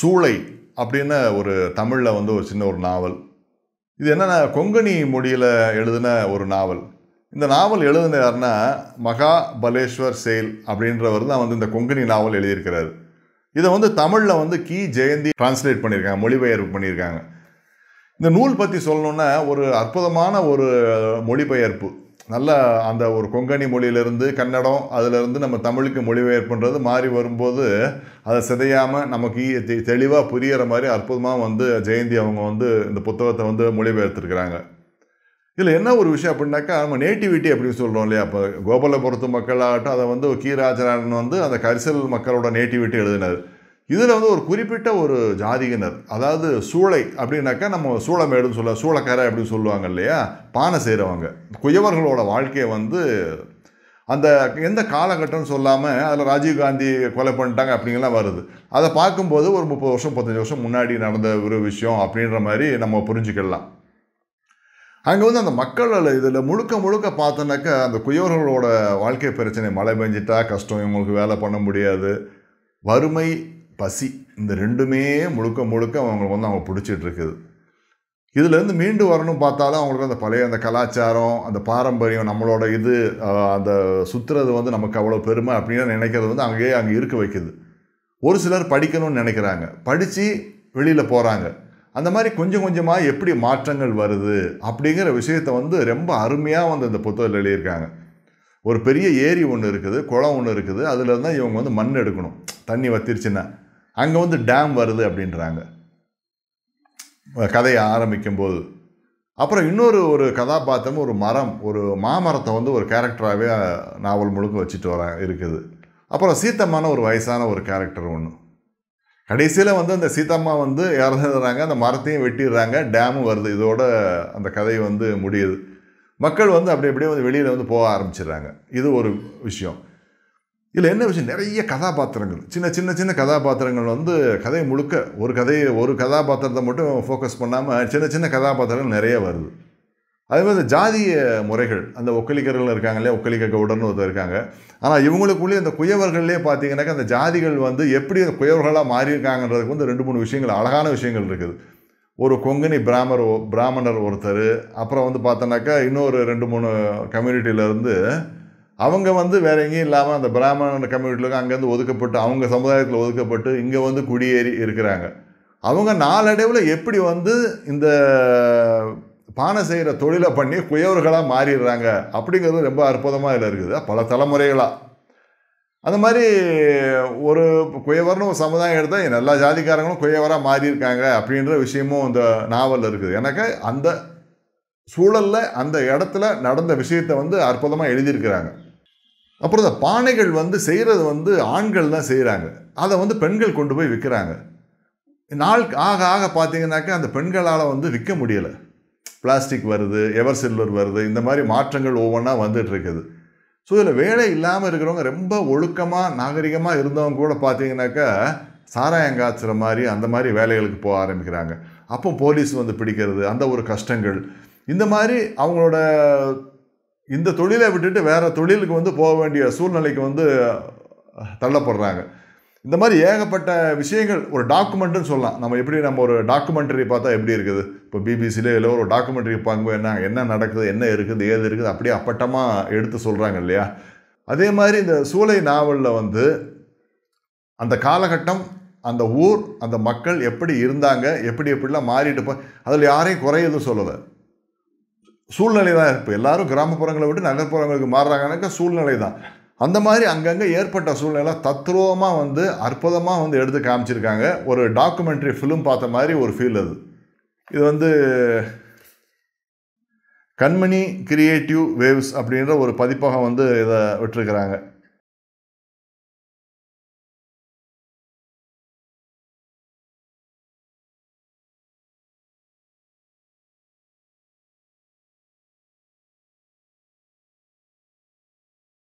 சூளை அப்படின்னு ஒரு தமிழில் வந்து ஒரு சின்ன ஒரு நாவல் இது என்னென்ன கொங்கணி மொழியில் எழுதின ஒரு நாவல் இந்த நாவல் எழுதின யாருன்னா மகாபலேஸ்வர் சேல் அப்படின்றவர் தான் வந்து இந்த கொங்கணி நாவல் எழுதியிருக்கிறார் இதை வந்து தமிழில் வந்து கி ஜெயந்தி டிரான்ஸ்லேட் பண்ணியிருக்காங்க மொழிபெயர்ப்பு பண்ணியிருக்காங்க இந்த நூல் பற்றி சொல்லணுன்னா ஒரு அற்புதமான ஒரு மொழிபெயர்ப்பு நல்லா அந்த ஒரு கொங்கணி மொழியிலேருந்து கன்னடம் அதிலிருந்து நம்ம தமிழுக்கு மொழிபெயர்ப்புன்றது மாறி வரும்போது அதை சிதையாமல் நமக்கு தெளிவாக புரியிற மாதிரி அற்புதமாக வந்து ஜெயந்தி அவங்க வந்து இந்த புத்தகத்தை வந்து மொழிபெயர்த்துருக்குறாங்க இதில் என்ன ஒரு விஷயம் அப்படின்னாக்கா நம்ம நேட்டிவிட்டி அப்படின்னு சொல்கிறோம் இல்லையா இப்போ கோபாலபுரத்து மக்களாகட்டும் அதை வந்து கீராஜராணன் வந்து அந்த கரிசல் மக்களோட நேட்டிவிட்டி எழுதினார் இதில் வந்து ஒரு குறிப்பிட்ட ஒரு ஜாதியினர் அதாவது சூளை அப்படின்னாக்கா நம்ம சூளமேடுன்னு சொல்ல சூளக்கரை அப்படின்னு சொல்லுவாங்க இல்லையா பானை செய்கிறவங்க குயவர்களோட வாழ்க்கையை வந்து அந்த எந்த காலகட்டம்னு சொல்லாமல் அதில் ராஜீவ்காந்தி கொலை பண்ணிட்டாங்க அப்படிங்கலாம் வருது அதை பார்க்கும்போது ஒரு முப்பது வருஷம் பத்தஞ்சு வருஷம் முன்னாடி நடந்த ஒரு விஷயம் அப்படின்ற மாதிரி நம்ம புரிஞ்சுக்கலாம் அங்கே வந்து அந்த மக்கள் இதில் முழுக்க முழுக்க பார்த்தோன்னாக்கா அந்த குயவர்களோட வாழ்க்கை பிரச்சனை மழை பெஞ்சிட்டா கஷ்டம் இவங்களுக்கு வேலை பண்ண முடியாது வறுமை பசி இந்த ரெண்டுமே முழுக்க முழுக்க அவங்களுக்கு வந்து அவங்க இருக்குது இதுலேருந்து மீண்டு வரணும் பார்த்தாலும் அவங்களுக்கு அந்த பழைய அந்த கலாச்சாரம் அந்த பாரம்பரியம் நம்மளோட இது அந்த சுற்றுறது வந்து நமக்கு அவ்வளோ பெருமை அப்படின்னு நினைக்கிறது வந்து அங்கேயே அங்கே இருக்க வைக்குது ஒரு சிலர் படிக்கணும்னு நினைக்கிறாங்க படித்து வெளியில் போகிறாங்க அந்த மாதிரி கொஞ்சம் கொஞ்சமாக எப்படி மாற்றங்கள் வருது அப்படிங்கிற விஷயத்த வந்து ரொம்ப அருமையாக வந்து இந்த புத்தகத்தில் எழுதியிருக்காங்க ஒரு பெரிய ஏரி ஒன்று இருக்குது குளம் ஒன்று இருக்குது அதுலேருந்து தான் இவங்க வந்து மண் எடுக்கணும் தண்ணி வத்திருச்சுன்னா அங்கே வந்து டேம் வருது அப்படின்றாங்க கதையை ஆரம்பிக்கும் போது அப்புறம் இன்னொரு ஒரு கதாபாத்திரம் ஒரு மரம் ஒரு மாமரத்தை வந்து ஒரு கேரக்டராகவே நாவல் முழுக்க வச்சுட்டு வர இருக்குது அப்புறம் சீத்தம்மான ஒரு வயசான ஒரு கேரக்டர் ஒன்று கடைசியில் வந்து அந்த சீத்தம்மா வந்து இறந்துடுறாங்க அந்த மரத்தையும் வெட்டிடுறாங்க டேமும் வருது இதோட அந்த கதை வந்து முடியுது மக்கள் வந்து அப்படி அப்படியே வந்து வெளியில் வந்து போக ஆரம்பிச்சிடுறாங்க இது ஒரு விஷயம் இதில் என்ன விஷயம் நிறைய கதாபாத்திரங்கள் சின்ன சின்ன சின்ன கதாபாத்திரங்கள் வந்து கதையை முழுக்க ஒரு கதையை ஒரு கதாபாத்திரத்தை மட்டும் ஃபோக்கஸ் பண்ணாமல் சின்ன சின்ன கதாபாத்திரங்கள் நிறைய வருது அதே மாதிரி ஜாதிய முறைகள் அந்த ஒக்கலிக்கர்கள் இருக்காங்க இல்லையா ஒக்கலிக்க கவுடர்னு ஒருத்தர் இருக்காங்க ஆனால் இவங்களுக்குள்ளேயே அந்த குயவர்கள்லேயே பார்த்தீங்கன்னாக்கா அந்த ஜாதிகள் வந்து எப்படி அந்த குயவர்களாக மாறியிருக்காங்கன்றதுக்கு வந்து ரெண்டு மூணு விஷயங்கள் அழகான விஷயங்கள் இருக்குது ஒரு கொங்கினி பிராமர் பிராமணர் ஒருத்தர் அப்புறம் வந்து பார்த்தோன்னாக்கா இன்னொரு ரெண்டு மூணு கம்யூனிட்டியிலேருந்து அவங்க வந்து வேறு எங்கேயும் இல்லாமல் அந்த பிராமண கம்யூனிட்டியில் அங்கேருந்து ஒதுக்கப்பட்டு அவங்க சமுதாயத்தில் ஒதுக்கப்பட்டு இங்கே வந்து குடியேறி இருக்கிறாங்க அவங்க நாளடைவில் எப்படி வந்து இந்த பானை செய்கிற தொழிலை பண்ணி குயவர்களாக மாறிடுறாங்க அப்படிங்கிறது ரொம்ப அற்புதமாக இதில் இருக்குது பல தலைமுறைகளாக அந்த மாதிரி ஒரு குயவர்னு ஒரு சமுதாயம் எடுத்தால் எல்லா ஜாதிக்காரங்களும் குயவராக மாறியிருக்காங்க அப்படின்ற விஷயமும் அந்த நாவலில் இருக்குது எனக்கு அந்த சூழலில் அந்த இடத்துல நடந்த விஷயத்தை வந்து அற்புதமாக எழுதியிருக்கிறாங்க அப்புறம் இந்த பானைகள் வந்து செய்கிறது வந்து ஆண்கள் தான் செய்கிறாங்க அதை வந்து பெண்கள் கொண்டு போய் விற்கிறாங்க நாள் ஆக ஆக பார்த்தீங்கன்னாக்கா அந்த பெண்களால் வந்து விற்க முடியலை பிளாஸ்டிக் வருது எவர் சில்வர் வருது இந்த மாதிரி மாற்றங்கள் ஒவ்வொன்றா வந்துட்டு இருக்குது ஸோ இதில் வேலை இல்லாமல் இருக்கிறவங்க ரொம்ப ஒழுக்கமாக நாகரிகமாக இருந்தவங்க கூட பார்த்தீங்கன்னாக்கா சாராயம் காய்ச்சுற மாதிரி அந்த மாதிரி வேலைகளுக்கு போக ஆரம்பிக்கிறாங்க அப்போ போலீஸ் வந்து பிடிக்கிறது அந்த ஒரு கஷ்டங்கள் இந்த மாதிரி அவங்களோட இந்த தொழிலை விட்டுட்டு வேறு தொழிலுக்கு வந்து போக வேண்டிய சூழ்நிலைக்கு வந்து தள்ளப்படுறாங்க இந்த மாதிரி ஏகப்பட்ட விஷயங்கள் ஒரு டாக்குமெண்ட்டுன்னு சொல்லலாம் நம்ம எப்படி நம்ம ஒரு டாக்குமெண்ட்ரி பார்த்தா எப்படி இருக்குது இப்போ பிபிசிலே இல்லை ஒரு டாக்குமெண்ட்ரி பங்கு என்ன என்ன நடக்குது என்ன இருக்குது ஏது இருக்குது அப்படியே அப்பட்டமாக எடுத்து சொல்கிறாங்க இல்லையா அதே மாதிரி இந்த சூளை நாவலில் வந்து அந்த காலகட்டம் அந்த ஊர் அந்த மக்கள் எப்படி இருந்தாங்க எப்படி எப்படிலாம் மாறிட்டு போ அதில் யாரையும் குறையதும் சொல்லலை சூழ்நிலை தான் இப்போ எல்லாரும் கிராமப்புறங்களை விட்டு நகர்ப்புறங்களுக்கு மாறுறாங்கனாக்கா சூழ்நிலை தான் அந்த மாதிரி அங்கங்கே ஏற்பட்ட சூழ்நிலை தத்ரூபமாக வந்து அற்புதமாக வந்து எடுத்து காமிச்சிருக்காங்க ஒரு டாக்குமெண்ட்ரி ஃபிலிம் பார்த்த மாதிரி ஒரு ஃபீல் அது இது வந்து கண்மணி கிரியேட்டிவ் வேவ்ஸ் அப்படின்ற ஒரு பதிப்பகம் வந்து இதை விட்டுருக்குறாங்க